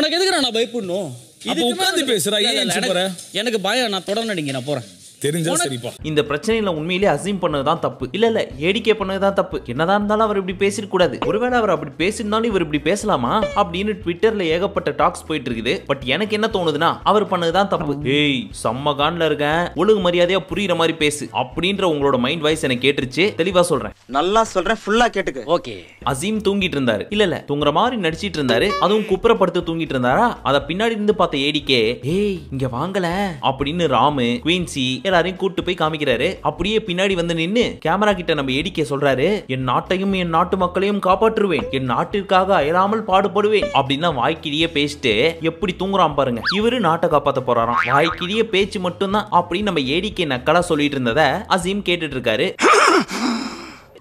உனக்கு எதுக்குடா நான் பயப்படணும் அப்போ உட்காந்து பேசுறா ஏன் எனக்கு பயம் நான் தொடர்ந்து அடிங்க நான் போறேன் தெரிஞ்சா சரிப்பா இந்த பிரச்சனையில உண்மையிலேயே அசீம் பண்ணது தான் தப்பு இல்ல இல்ல ஏடிக்கை தான் தப்பு என்னதான் இருந்தாலும் அவர் இப்படி பேசிட கூடாது ஒருவேளை அவர் அப்படி பேசியிருந்தாலும் இவர் இப்படி பேசலாமா அப்படின்னு ட்விட்டர்ல ஏகப்பட்ட டாக்ஸ் போயிட்டு இருக்குது பட் எனக்கு என்ன தோணுதுன்னா அவர் பண்ணது தான் தப்பு ஏய் செம்ம கான்ல இருக்கேன் ஒழுங்கு மரியாதையா புரியுற மாதிரி பேசு அப்படின்ற உங்களோட மைண்ட் வாய்ஸ் எனக்கு கேட்டுருச்சு தெளிவா சொல்றேன் நல்லா சொல்றேன் ஃபுல்லா கேட்டுக்க ஓகே அசீம் தூங்கிட்டு இருந்தாரு இல்ல இல்ல தூங்குற மாதிரி நடிச்சிட்டு இருந்தாரு அதுவும் குப்புறப்படுத்து தூங்கிட்டு இருந்தாரா அத பின்னாடி இருந்து பார்த்த ஏடிக்கே ஏய் இங்க வாங்கல அப்படின்னு ராமு குயின்சி எல்லாரையும் கூட்டு போய் காமிக்கிறாரு அப்படியே பின்னாடி வந்து நின்னு கேமரா கிட்ட நம்ம எடிக்க சொல்றாரு என் நாட்டையும் என் நாட்டு மக்களையும் காப்பாற்றுவேன் என் நாட்டிற்காக அயராமல் பாடுபடுவேன் அப்படின்னு வாய்க்கிறியே பேசிட்டு எப்படி தூங்குறான் பாருங்க இவரு நாட்டை காப்பாத்த போறாராம் வாய்க்கிறியே பேச்சு மட்டும்தான் அப்படின்னு நம்ம ஏடிக்கை நக்கலா சொல்லிட்டு இருந்ததை அசீம் கேட்டுட்டு இருக்காரு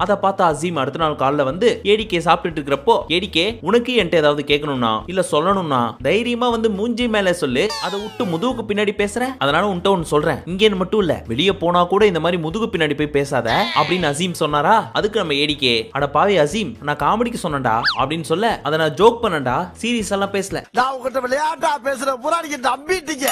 அதை பார்த்து அசீம் அடுத்த நாள் காலில் வந்து ஏடிகே சாப்பிட்டுட்டு இருக்கிறப்போ ஏடிக்கே உனக்கு என்கிட்ட ஏதாவது கேட்கணும்னா இல்ல சொல்லணும்னா தைரியமா வந்து மூஞ்சி மேல சொல்லு அதை விட்டு முதுகுக்கு பின்னாடி பேசுற அதனால உன்ட்ட ஒன்று சொல்றேன் இங்கேன்னு மட்டும் இல்ல வெளியே போனா கூட இந்த மாதிரி முதுகு பின்னாடி போய் பேசாத அப்படின்னு அசீம் சொன்னாரா அதுக்கு நம்ம ஏடிக்கே அட பாவி அசீம் நான் காமெடிக்கு சொன்னடா அப்படின்னு சொல்ல அதை நான் ஜோக் பண்ணடா சீரியஸ் எல்லாம் பேசல நான் உங்ககிட்ட விளையாட்டா பேசுற புறாடிக்கிட்ட நம்பிட்டீங்க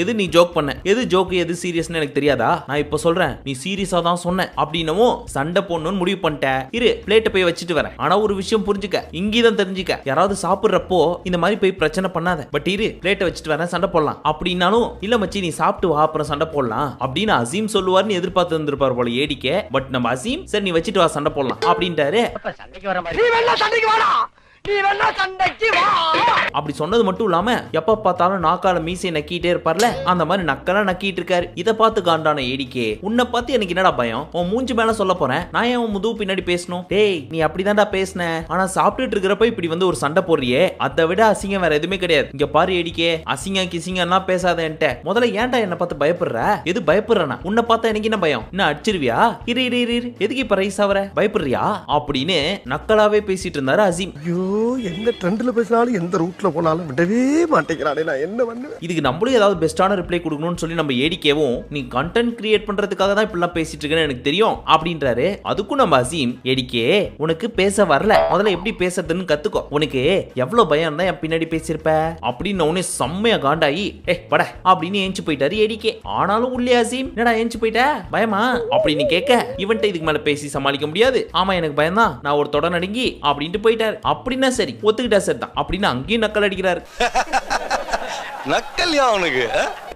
எது நீ ஜோக் பண்ண எது ஜோக் எது சீரியஸ்னு எனக்கு தெரியாதா நான் இப்போ சொல்றேன் நீ சீரியஸா தான் சொன்ன அப்படின்னவும் சண்டை போடணும்னு முடிவு பண்ணிட்டேன் இரு பிளேட்டை போய் வச்சுட்டு வரேன் ஆனா ஒரு விஷயம் புரிஞ்சுக்க இங்கேயும் தெரிஞ்சுக்க யாராவது சாப்பிடுறப்போ இந்த மாதிரி போய் பிரச்சனை பண்ணாத பட் இரு பிளேட்டை வச்சுட்டு வரேன் சண்டை போடலாம் அப்படின்னாலும் இல்ல மச்சி நீ சாப்பிட்டு வா அப்புறம் சண்டை போடலாம் அப்படின்னு அசீம் சொல்லுவார்னு எதிர்பார்த்து வந்திருப்பார் போல ஏடிக்கே பட் நம்ம அசீம் சரி நீ வச்சுட்டு வா சண்டை போடலாம் அப்படின்ட்டாரு சண்டைக்கு வர மாதிரி அப்படி சொன்னது மட்டும் இல்லாம எப்ப பார்த்தாலும் நாக்கால மீசை நக்கிட்டே இருப்பார்ல அந்த மாதிரி நக்கலா நக்கிட்டு இருக்காரு இதை பார்த்து காண்டான ஏடிக்கே உன்னை பார்த்து எனக்கு என்னடா பயம் உன் மூஞ்சி மேல சொல்ல போறேன் நான் ஏன் உன் முதுகு பின்னாடி பேசணும் டேய் நீ அப்படிதான்டா பேசின ஆனா சாப்பிட்டுட்டு இருக்கிறப்ப இப்படி வந்து ஒரு சண்டை போடுறியே அதை விட அசிங்கம் வேற எதுவுமே கிடையாது இங்க பாரு ஏடிக்கே அசிங்கம் கிசிங்கம்லாம் பேசாதேன்ட்ட முதல்ல ஏன்டா என்ன பார்த்து பயப்படுற எது பயப்படுறனா உன்னை பார்த்தா எனக்கு என்ன பயம் என்ன அடிச்சிருவியா இரு இரு இரு எதுக்கு இப்ப ரைஸ் ஆவற பயப்படுறியா அப்படின்னு நக்கலாவே பேசிட்டு இருந்தாரு அசீம் ஐயோ எந்த ட்ரெண்டில் பேசினாலும் எந்த ரூட்டில் போனாலும் விடவே மாட்டேங்கிறானே நான் என்ன பண்ணுவேன் இதுக்கு நம்மளும் ஏதாவது பெஸ்ட்டான ரிப்ளை கொடுக்கணும்னு சொல்லி நம்ம ஏடிக்கேவும் நீ கண்டென்ட் கிரியேட் பண்ணுறதுக்காக தான் இப்படிலாம் பேசிட்டு இருக்கேன்னு எனக்கு தெரியும் அப்படின்றாரு அதுக்கும் நம்ம அசீம் ஏடிக்கே உனக்கு பேச வரல முதல்ல எப்படி பேசுறதுன்னு கத்துக்கோ உனக்கு எவ்வளோ பயம் தான் என் பின்னாடி பேசியிருப்ப அப்படின்னு உடனே செம்மையாக காண்டாயி ஏ பட அப்படின்னு ஏஞ்சி போயிட்டாரு ஏடிக்கே ஆனாலும் உள்ளே அசீம் என்னடா ஏஞ்சி போயிட்ட பயமா அப்படின்னு கேட்க இவன்ட்ட இதுக்கு மேலே பேசி சமாளிக்க முடியாது ஆமா எனக்கு பயம் தான் நான் ஒரு தொட நடுங்கி அப்படின்ட்டு போயிட்டார் அப்படி அப்படின்னா சரி ஒத்துக்கிட்டா சரி தான் அப்படின்னு அங்கேயும் நக்கல் அடிக்கிறாரு நக்கல்யா அவனுக்கு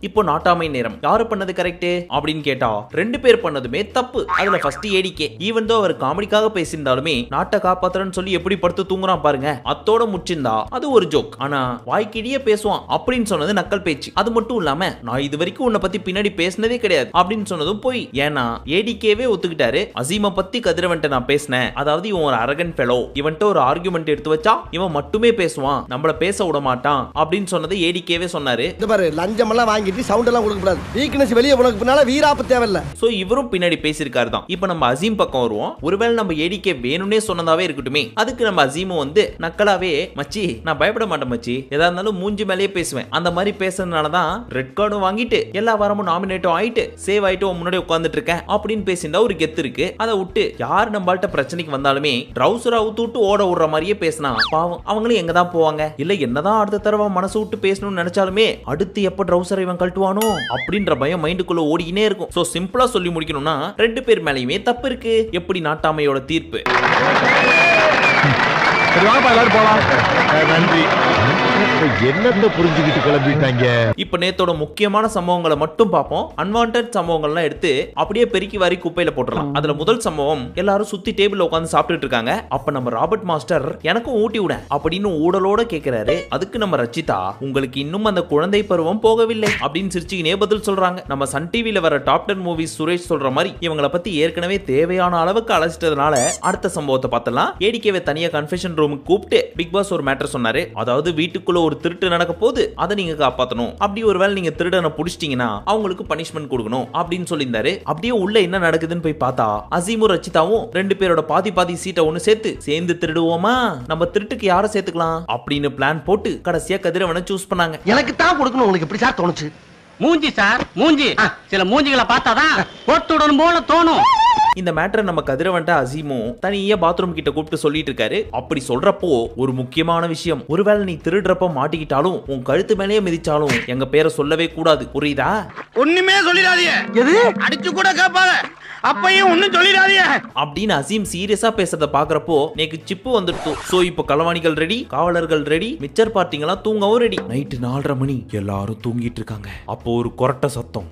இப்போ நாட்டாமை நேரம் யாரு பண்ணது கரெக்ட் அப்படின்னு கேட்டா ரெண்டு பேர் பண்ணதுமே தப்பு அதுல ஃபர்ஸ்ட் ஏடிகே ஈவன் தோ அவர் காமெடிக்காக பேசியிருந்தாலுமே நாட்டை காப்பாத்துறன்னு சொல்லி எப்படி படுத்து தூங்குறான் பாருங்க அத்தோட முடிச்சிருந்தா அது ஒரு ஜோக் ஆனா வாய்க்கிடிய பேசுவான் அப்படின்னு சொன்னது நக்கல் பேச்சு அது மட்டும் இல்லாம நான் இது வரைக்கும் உன்னை பத்தி பின்னாடி பேசினதே கிடையாது அப்படின்னு சொன்னதும் போய் ஏன்னா ஏடிகேவே ஒத்துக்கிட்டாரு அசீம பத்தி கதிரவன்ட்ட நான் பேசினேன் அதாவது இவன் ஒரு அரகன் ஃபெலோ இவன்ட்ட ஒரு ஆர்குமெண்ட் எடுத்து வச்சா இவன் மட்டுமே பேசுவான் நம்மள பேச விட மாட்டான் அப்படின்னு சொன்னது ஏடிகேவே சொன்னாரு பாரு லஞ்சம் எல்லாம் வாங்கி இப்படி சவுண்ட் எல்லாம் கொடுக்க கூடாது வீக்னஸ் வெளியே போனதுக்கு பின்னால வீராப்பு தேவையில்ல சோ இவரும் பின்னாடி பேசியிருக்காரு தான் இப்போ நம்ம அசீம் பக்கம் வருவோம் ஒருவேளை நம்ம ஏடிகே வேணும்னே சொன்னதாவே இருக்கட்டுமே அதுக்கு நம்ம அசீமும் வந்து நக்கலாவே மச்சி நான் பயப்பட மாட்டேன் மச்சி எதா இருந்தாலும் மூஞ்சி மேலேயே பேசுவேன் அந்த மாதிரி பேசுறதுனால தான் ரெட் கார்டும் வாங்கிட்டு எல்லா வாரமும் நாமினேட்டும் ஆயிட்டு சேவ் ஆயிட்டு முன்னாடி உட்காந்துட்டு இருக்கேன் அப்படின்னு பேசினா ஒரு கெத்து இருக்கு அதை விட்டு யார் நம்மள்ட்ட பிரச்சனைக்கு வந்தாலுமே ட்ரௌசர் அவுத்து விட்டு ஓட விடுற மாதிரியே பேசினா பாவம் அவங்களும் எங்க தான் போவாங்க இல்ல என்னதான் அடுத்த தடவை மனசு விட்டு பேசணும்னு நினைச்சாலுமே அடுத்து எப்ப ட்ரௌசர் இவங்க கட்டுவானோ அப்படின்ற பயம் மைண்டுக்குள்ள ஓடிக்கினே இருக்கும் சோ சிம்பிளா சொல்லி முடிக்கணும்னா ரெண்டு பேர் மேலேயுமே தப்பு இருக்கு எப்படி நாட்டாமையோட தீர்ப்பு நன்றி புரிஞ்சுக்கிட்டு கிளம்பிட்டாங்க இப்ப நேத்தோட முக்கியமான சம்பவங்களை மட்டும் பார்ப்போம் அன்வான்ட் சம்பவங்கள்லாம் எடுத்து அப்படியே பெருக்கி வாரி குப்பையில போட்டுடலாம் அதுல முதல் சம்பவம் எல்லாரும் சுத்தி டேபிள்ல உட்காந்து சாப்பிட்டுட்டு இருக்காங்க அப்ப நம்ம ராபர்ட் மாஸ்டர் எனக்கும் ஊட்டி விட அப்படின்னு ஊடலோட கேக்குறாரு அதுக்கு நம்ம ரச்சிதா உங்களுக்கு இன்னும் அந்த குழந்தை பருவம் போகவில்லை அப்படின்னு சிரிச்சுக்கினே பதில் சொல்றாங்க நம்ம சன் டிவில வர டாப் டென் சுரேஷ் சொல்ற மாதிரி இவங்கள பத்தி ஏற்கனவே தேவையான அளவுக்கு அழைச்சிட்டதுனால அடுத்த சம்பவத்தை பார்த்தலாம் ஏடிகேவை தனியா கன்ஃபெஷன் ரூமுக்கு கூப்பிட்டு பிக் பாஸ் ஒரு மேட்டர் சொன்னாரு அதாவது வீட்டுக்கு ஊருக்குள்ள ஒரு திருட்டு நடக்க போது அதை நீங்க காப்பாத்தணும் அப்படி வேலை நீங்க திருடனை புடிச்சிட்டீங்கன்னா அவங்களுக்கு பனிஷ்மெண்ட் கொடுக்கணும் அப்படின்னு சொல்லியிருந்தாரு அப்படியே உள்ள என்ன நடக்குதுன்னு போய் பார்த்தா அசீமும் ரச்சிதாவும் ரெண்டு பேரோட பாதி பாதி சீட்டை ஒண்ணு சேர்த்து சேர்ந்து திருடுவோமா நம்ம திருட்டுக்கு யார சேர்த்துக்கலாம் அப்படின்னு பிளான் போட்டு கடைசியா கதிரவனை சூஸ் பண்ணாங்க எனக்கு தான் கொடுக்கணும் உங்களுக்கு எப்படி சார் தோணுச்சு மூஞ்சி சார் மூஞ்சி சில மூஞ்சிகளை பார்த்தாதான் போல தோணும் இந்த மேட்டரை நம்ம கதிரவன்ட்ட அசீமும் தனியே பாத்ரூம் கிட்ட கூப்பிட்டு சொல்லிட்டு இருக்காரு அப்படி சொல்றப்போ ஒரு முக்கியமான விஷயம் ஒருவேளை நீ திருடுறப்ப மாட்டிக்கிட்டாலும் உன் கழுத்து மேலேயே மிதிச்சாலும் எங்க பேரை சொல்லவே கூடாது புரியுதா ஒண்ணுமே சொல்லிடாதீங்க அடிச்சு கூட கேட்பாங்க அப்பையும் ஒண்ணும் சொல்லிடாதீங்க அப்படின்னு அசீம் சீரியஸா பேசுறத பாக்குறப்போ நேக்கு சிப்பு வந்துடுச்சு சோ இப்போ களவாணிகள் ரெடி காவலர்கள் ரெடி மிச்சர் பார்ட்டிங்கெல்லாம் தூங்கவும் ரெடி நைட்டு நாலரை மணி எல்லாரும் தூங்கிட்டு இருக்காங்க அப்போ ஒரு கொரட்ட சத்தம்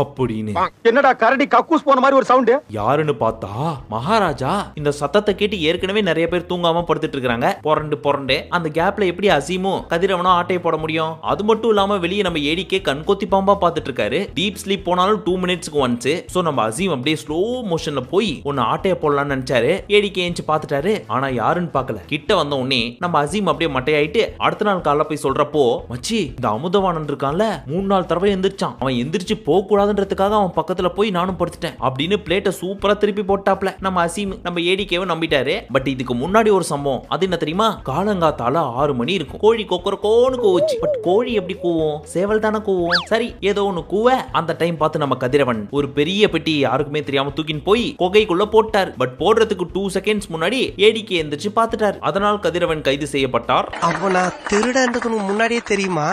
அப்படின்னு என்னடா கரடி கக்கூஸ் போன மாதிரி ஒரு சவுண்டு யாருன்னு பார்த்தா மகாராஜா இந்த சத்தத்தை கேட்டு ஏற்கனவே நிறைய பேர் தூங்காம படுத்துட்டு இருக்காங்க புரண்டு புரண்டு அந்த கேப்ல எப்படி அசீமும் கதிரவனும் ஆட்டையை போட முடியும் அது மட்டும் இல்லாம வெளியே நம்ம ஏடிக்கே கண்கொத்தி பாம்பா பார்த்துட்டு இருக்காரு டீப் ஸ்லீப் போனாலும் டூ மினிட்ஸ்க்கு ஒன்ஸ் சோ நம்ம அசீம் அப்படியே ஸ்லோ மோஷன்ல போய் ஒன்னு ஆட்டையை போடலாம்னு நினைச்சாரு ஏடிக்கே ஏஞ்சி பார்த்துட்டாரு ஆனா யாருன்னு பார்க்கல கிட்ட வந்த உடனே நம்ம அசீம் அப்படியே மட்டையாயிட்டு அடுத்த நாள் காலைல போய் சொல்றப்போ மச்சி இந்த அமுதவானன் இருக்கான்ல மூணு நாள் தடவை எந்திரிச்சான் அவன் எந்திரிச்சு போக கூடாதுன்றதுக்காக அவன் பக்கத்துல போய் நானும் படுத்துட்டேன் அப்படின்னு பிளேட்டை சூப்பரா திருப்பி போட்டாப்ல நம்ம அசீம் நம்ம ஏடிக்கேவும் நம்பிட்டாரு பட் இதுக்கு முன்னாடி ஒரு சம்பவம் அது என்ன தெரியுமா காலங்காத்தால ஆறு மணி இருக்கும் கோழி கொக்கர கோன்னு கூவுச்சு பட் கோழி எப்படி கூவும் சேவல் தானே கூவும் சரி ஏதோ ஒன்று கூவ அந்த டைம் பார்த்து நம்ம கதிரவன் ஒரு பெரிய பெட்டி யாருக்குமே தெரியாம தூக்கின்னு போய் கொகைக்குள்ள போட்டார் பட் போடுறதுக்கு டூ செகண்ட்ஸ் முன்னாடி ஏடிக்கே எந்திரிச்சு பார்த்துட்டார் அதனால் கதிரவன் கைது செய்யப்பட்டார் அவனா நான் திருடன்றது முன்னாடியே தெரியுமா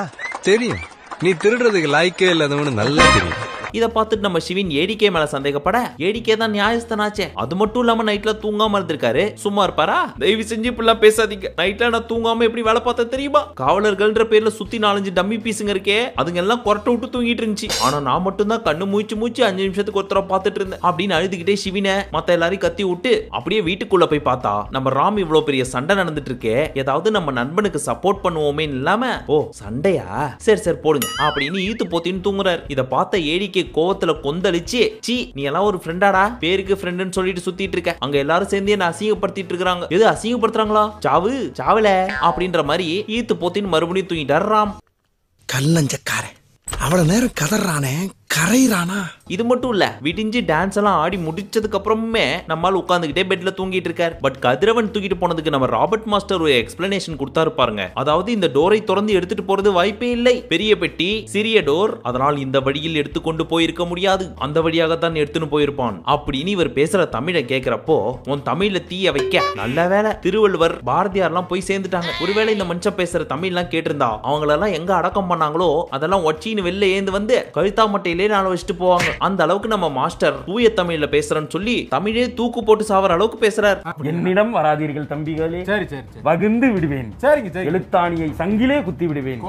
தெரியும் நீ திருடுறதுக்கு லாய்க்கே இல்லாதவனு நல்லா தெரியும் இதை பார்த்துட்டு நம்ம சிவின் ஏடிகே மேல சந்தேகப்பட ஏடிகே தான் நியாயஸ்தனாச்சே அது மட்டும் இல்லாம நைட்ல தூங்காம இருந்திருக்காரு சும்மா இருப்பாரா தயவு செஞ்சு இப்படிலாம் பேசாதீங்க நைட்ல நான் தூங்காம எப்படி வேலை பார்த்தா தெரியுமா காவலர்கள்ன்ற பேர்ல சுத்தி நாலஞ்சு டம்மி பீஸுங்க இருக்கே அதுங்க எல்லாம் கொரட்டை விட்டு தூங்கிட்டு இருந்துச்சு ஆனா நான் மட்டும் தான் கண்ணு மூச்சு மூச்சு அஞ்சு நிமிஷத்துக்கு ஒருத்தர பார்த்துட்டு இருந்தேன் அப்படின்னு அழுதுகிட்டே சிவினை மத்த எல்லாரையும் கத்தி விட்டு அப்படியே வீட்டுக்குள்ள போய் பார்த்தா நம்ம ராம் இவ்வளவு பெரிய சண்டை நடந்துட்டு இருக்கே ஏதாவது நம்ம நண்பனுக்கு சப்போர்ட் பண்ணுவோமே இல்லாம ஓ சண்டையா சரி சரி போடுங்க அப்படின்னு ஈத்து போத்தின்னு தூங்குறாரு இதை பார்த்த ஏடிகே அன்னைக்கு கோவத்துல கொந்தளிச்சு சி நீ எல்லாம் ஒரு ஃப்ரெண்டாடா பேருக்கு ஃப்ரெண்டுன்னு சொல்லிட்டு சுத்திட்டு இருக்க அங்க எல்லாரும் சேர்ந்து என்ன அசிங்கப்படுத்திட்டு இருக்காங்க எது அசிங்கப்படுத்துறாங்களா சாவு சாவல அப்படின்ற மாதிரி ஈத்து போத்தின்னு மறுபடியும் தூங்கிட்டார் ராம் கல்லஞ்சக்காரன் அவ்வளவு நேரம் கதறானே கரையிறானா இது மட்டும் இல்ல விடிஞ்சு டான்ஸ் எல்லாம் ஆடி முடிச்சதுக்கு அப்புறமே நம்மால் உட்காந்துக்கிட்டே பெட்ல தூங்கிட்டு இருக்காரு பட் கதிரவன் தூக்கிட்டு போனதுக்கு நம்ம ராபர்ட் மாஸ்டர் ஒரு எக்ஸ்பிளனேஷன் கொடுத்தாரு பாருங்க அதாவது இந்த டோரை திறந்து எடுத்துட்டு போறது வாய்ப்பே இல்லை பெரிய பெட்டி சிறிய டோர் அதனால் இந்த வழியில் எடுத்துக்கொண்டு போயிருக்க முடியாது அந்த வழியாக தான் எடுத்துன்னு போயிருப்பான் அப்படின்னு இவர் பேசுற தமிழை கேக்குறப்போ உன் தமிழ்ல தீய வைக்க நல்ல வேலை திருவள்ளுவர் பாரதியார்லாம் போய் சேர்ந்துட்டாங்க ஒருவேளை இந்த மனுஷன் பேசுற தமிழ்லாம் கேட்டிருந்தா அவங்களெல்லாம் எங்க அடக்கம் பண்ணாங்களோ அதெல்லாம் ஒச்சின்னு வெளில ஏந்து வந்து கழுத்தா மட்டையில தலையிலே நாளை வச்சுட்டு போவாங்க அந்த அளவுக்கு நம்ம மாஸ்டர் தூய தமிழ்ல பேசுறேன்னு சொல்லி தமிழே தூக்கு போட்டு சாவற அளவுக்கு பேசுறார் என்னிடம் வராதீர்கள் தம்பிகளே சரி சரி வகுந்து விடுவேன் சரிங்க சரி எழுத்தாணியை சங்கிலே குத்தி விடுவேன்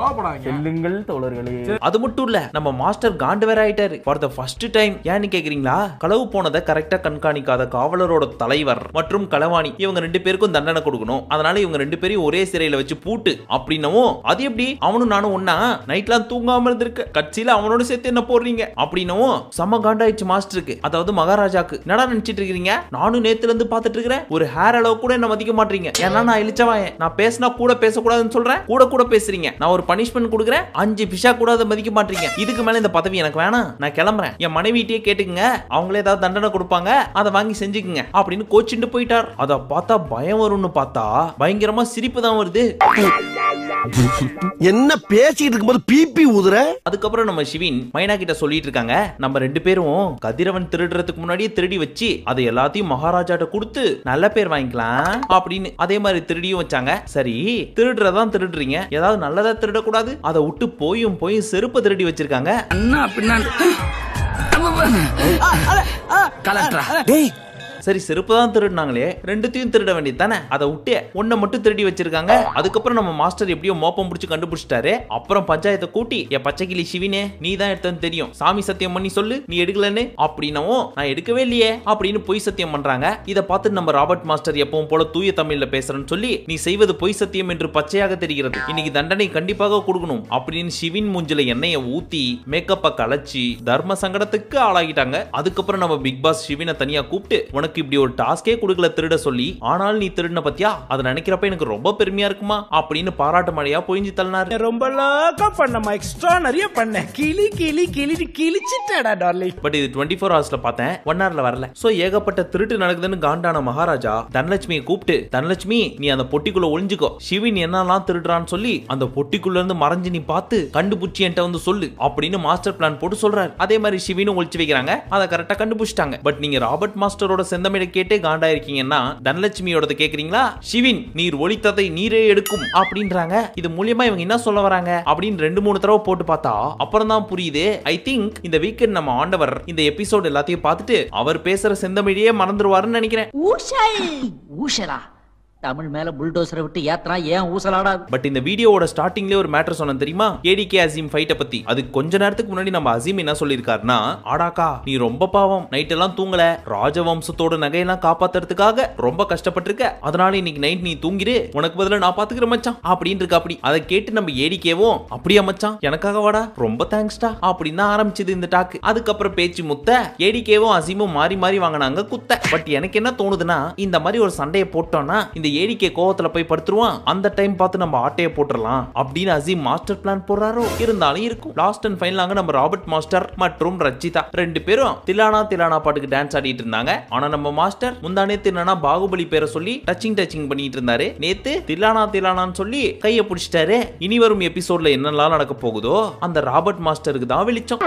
செல்லுங்கள் தோழர்களே அது மட்டும் இல்ல நம்ம மாஸ்டர் காண்டு வேற ஆயிட்டாரு ஃபார் த ஃபர்ஸ்ட் டைம் ஏன்னு கேக்குறீங்களா களவு போனதை கரெக்டா கண்காணிக்காத காவலரோட தலைவர் மற்றும் களவாணி இவங்க ரெண்டு பேருக்கும் தண்டனை கொடுக்கணும் அதனால இவங்க ரெண்டு பேரையும் ஒரே சிறையில வச்சு பூட்டு அப்படின்னவும் அது எப்படி அவனும் நானும் ஒன்னா நைட்லாம் தூங்காமல் இருந்திருக்க கட்சியில அவனோட சேர்த்து என்ன போடுறீங்க இருக்கீங்க அப்படின்னும் செம்ம காண்டாயிடுச்சு மாஸ்டருக்கு அதாவது மகாராஜாக்கு என்னடா நினைச்சிட்டு இருக்கிறீங்க நானும் நேத்துல இருந்து பாத்துட்டு இருக்கிறேன் ஒரு ஹேர் அளவு கூட என்ன மதிக்க மாட்டீங்க ஏன்னா நான் இழிச்சவான் நான் பேசினா கூட பேசக்கூடாதுன்னு சொல்றேன் கூட கூட பேசுறீங்க நான் ஒரு பனிஷ்மெண்ட் கொடுக்குறேன் அஞ்சு பிஷா கூட அதை மதிக்க மாட்டீங்க இதுக்கு மேல இந்த பதவி எனக்கு வேணாம் நான் கிளம்புறேன் என் மனைவிட்டையே கேட்டுக்கங்க அவங்களே ஏதாவது தண்டனை கொடுப்பாங்க அதை வாங்கி செஞ்சுக்குங்க அப்படின்னு கோச்சிட்டு போயிட்டார் அதை பார்த்தா பயம் வரும்னு பார்த்தா பயங்கரமா சிரிப்பு தான் வருது என்ன பேசிட்டு இருக்கும்போது பிபி ஊதுற அதுக்கப்புறம் நம்ம சிவின் மைனா கிட்ட சொல்லிட்டு இருக்காங்க நம்ம ரெண்டு பேரும் கதிரவன் திருடுறதுக்கு முன்னாடியே திருடி வச்சு அதை எல்லாத்தையும் மகாராஜாட்ட கொடுத்து நல்ல பேர் வாங்கிக்கலாம் அப்படின்னு அதே மாதிரி திருடியும் வச்சாங்க சரி திருடுறதான் திருடுறீங்க ஏதாவது நல்லதா திருடக்கூடாது அதை விட்டு போயும் போயும் செருப்பை திருடி வச்சிருக்காங்க அண்ணா பின்னாடி சரி செருப்பு தான் திருடினாங்களே ரெண்டுத்தையும் திருட வேண்டியது தானே அதை விட்டு ஒன்னை மட்டும் திருடி வச்சிருக்காங்க அதுக்கப்புறம் நம்ம மாஸ்டர் எப்படியோ மோப்பம் பிடிச்சி கண்டுபிடிச்சிட்டாரு அப்புறம் பஞ்சாயத்தை கூட்டி என் பச்சைக்கிளி சிவினே நீ தான் எடுத்தன்னு தெரியும் சாமி சத்தியம் பண்ணி சொல்லு நீ எடுக்கலன்னு அப்படின்னவும் நான் எடுக்கவே இல்லையே அப்படின்னு பொய் சத்தியம் பண்றாங்க இதை பார்த்து நம்ம ராபர்ட் மாஸ்டர் எப்பவும் போல தூய தமிழ்ல பேசுறேன்னு சொல்லி நீ செய்வது பொய் சத்தியம் என்று பச்சையாக தெரிகிறது இன்னைக்கு தண்டனை கண்டிப்பாக கொடுக்கணும் அப்படின்னு சிவின் மூஞ்சில எண்ணெய ஊத்தி மேக்கப்பை கலைச்சி தர்ம சங்கடத்துக்கு ஆளாகிட்டாங்க அதுக்கப்புறம் நம்ம பிக் பாஸ் சிவினை தனியா கூப்பிட்டு உனக்கு உனக்கு இப்படி ஒரு டாஸ்கே கொடுக்கல திருட சொல்லி ஆனால் நீ திருடின பத்தியா அதை நினைக்கிறப்ப எனக்கு ரொம்ப பெருமையா இருக்குமா அப்படின்னு பாராட்டு மழையா பொழிஞ்சு தள்ளனார் ரொம்ப லாக்கா பண்ணமா எக்ஸ்ட்ரா நிறைய பண்ண கிளி கிளி கிளி கிழிச்சிட்டடா டார்லிங் பட் இது டுவெண்ட்டி ஃபோர் ஹவர்ஸ்ல பார்த்தேன் ஒன் ஹவர்ல வரல சோ ஏகப்பட்ட திருட்டு நடக்குதுன்னு காண்டான மகாராஜா தனலட்சுமியை கூப்பிட்டு தனலட்சுமி நீ அந்த பொட்டிக்குள்ள ஒளிஞ்சுக்கோ சிவின் என்னெல்லாம் திருடுறான்னு சொல்லி அந்த பொட்டிக்குள்ள இருந்து மறைஞ்சு நீ பார்த்து கண்டுபிடிச்சி என்கிட்ட வந்து சொல்லு அப்படின்னு மாஸ்டர் பிளான் போட்டு சொல்றாரு அதே மாதிரி சிவினும் ஒழிச்சு வைக்கிறாங்க அதை கரெக்டா கண்டுபிடிச்சிட்டாங்க பட் நீங்க ராபர்ட் மாஸ்டரோட சேர்ந்து செந்தமிழை கேட்டு காண்டா இருக்கீங்கன்னா தனலட்சுமியோடது கேக்குறீங்களா சிவின் நீர் ஒழித்ததை நீரே எடுக்கும் அப்படின்றாங்க இது மூலியமா இவங்க என்ன சொல்ல வராங்க அப்படின்னு ரெண்டு மூணு தடவை போட்டு பார்த்தா அப்புறம் தான் புரியுது ஐ திங்க் இந்த வீக்கெண்ட் நம்ம ஆண்டவர் இந்த எபிசோட் எல்லாத்தையும் பார்த்துட்டு அவர் பேசுற செந்தமிழியே மறந்துருவாருன்னு நினைக்கிறேன் ஊஷரா தமிழ் மேல புல்டோசரை விட்டு ஏத்தனா ஏன் ஊசலாடாது பட் இந்த வீடியோவோட ஸ்டார்டிங்ல ஒரு மேட்டர் சொன்னேன் தெரியுமா ஏடிகே அசீம் ஃபைட்ட பத்தி அது கொஞ்ச நேரத்துக்கு முன்னாடி நம்ம அசீம் என்ன சொல்லியிருக்காருன்னா ஆடாக்கா நீ ரொம்ப பாவம் நைட் எல்லாம் தூங்கல ராஜவம்சத்தோட நகையெல்லாம் காப்பாத்துறதுக்காக ரொம்ப கஷ்டப்பட்டிருக்க அதனால இன்னைக்கு நைட் நீ தூங்கிடு உனக்கு பதில நான் பாத்துக்கிற மச்சான் அப்படின்னு இருக்க அப்படி அதை கேட்டு நம்ம ஏடிக்கேவும் அப்படியா மச்சான் எனக்காக வாடா ரொம்ப தேங்க்ஸ்டா அப்படின்னு தான் ஆரம்பிச்சது இந்த டாக்கு அதுக்கப்புறம் பேச்சு முத்த ஏடிக்கேவும் அசீமும் மாறி மாறி வாங்கினாங்க குத்த பட் எனக்கு என்ன தோணுதுன்னா இந்த மாதிரி ஒரு சண்டையை போட்டோம்னா இந்த ஏடிக்கே கோவத்தில் போய் படுத்துருவான் அந்த டைம் பார்த்து நம்ம ஆட்டையை போட்டுடலாம் அப்படின்னு அசீம் மாஸ்டர் பிளான் போடுறாரோ இருந்தாலும் இருக்கும் லாஸ்ட் அண்ட் அங்க நம்ம ராபர்ட் மாஸ்டர் மற்றும் ரச்சிதா ரெண்டு பேரும் திலானா திலானா பாட்டுக்கு டான்ஸ் ஆடிட்டு இருந்தாங்க ஆனா நம்ம மாஸ்டர் முந்தா திலானா என்னன்னா பாகுபலி பேரை சொல்லி டச்சிங் டச்சிங் பண்ணிட்டு இருந்தாரு நேத்து திலானா திலானான்னு சொல்லி கையை பிடிச்சிட்டாரு இனி வரும் எபிசோட்ல என்னெல்லாம் நடக்க போகுதோ அந்த ராபர்ட் மாஸ்டருக்கு தான் வெளிச்சம்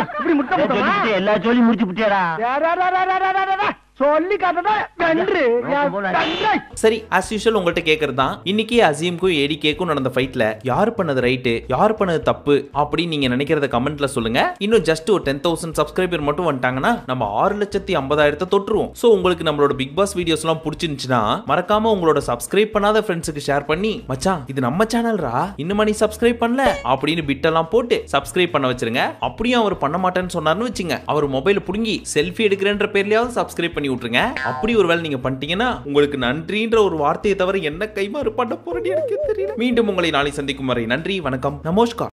எல்லா ஜோலி முடிச்சு சரி அஸ் யூஷுவல் உங்கள்கிட்ட கேக்குறது இன்னைக்கு அசீம்க்கும் கேக்கும் நடந்த ஃபைட்ல யார் பண்ணது ரைட்டு யார் பண்ணது தப்பு அப்படின்னு நீங்க நினைக்கிறத கமெண்ட்ல சொல்லுங்க இன்னும் ஜஸ்ட் ஒரு டென் தௌசண்ட் சப்ஸ்கிரைபர் மட்டும் வந்துட்டாங்கன்னா நம்ம ஆறு லட்சத்தி ஐம்பதாயிரத்தை தொற்றுவோம் ஸோ உங்களுக்கு நம்மளோட பிக் பாஸ் வீடியோஸ் எல்லாம் பிடிச்சிருந்துச்சுன்னா மறக்காம உங்களோட சப்ஸ்கிரைப் பண்ணாத ஃப்ரெண்ட்ஸுக்கு ஷேர் பண்ணி மச்சான் இது நம்ம சேனல்ரா இன்னுமா நீ சப்ஸ்கிரைப் பண்ணல அப்படின்னு பிட்டெல்லாம் போட்டு சப்ஸ்கிரைப் பண்ண வச்சிருங்க அப்படியும் அவர் பண்ண மாட்டேன்னு சொன்னார்னு வச்சுங்க அவர் மொபைல் புடுங்கி செல்ஃபி எடுக்கிறேன்ற பேர்லயாவது சப்ஸ்கிரைப் பண்ணி பண்ணி விட்டுருங்க அப்படி ஒரு வேலை நீங்க பண்ணிட்டீங்கன்னா உங்களுக்கு நன்றின்ற ஒரு வார்த்தையை தவிர என்ன கைமாறு பண்ண போறேன்னு எனக்கு தெரியல மீண்டும் உங்களை நாளை சந்திக்கும் வரை நன்றி வணக்கம் நமஸ்கார்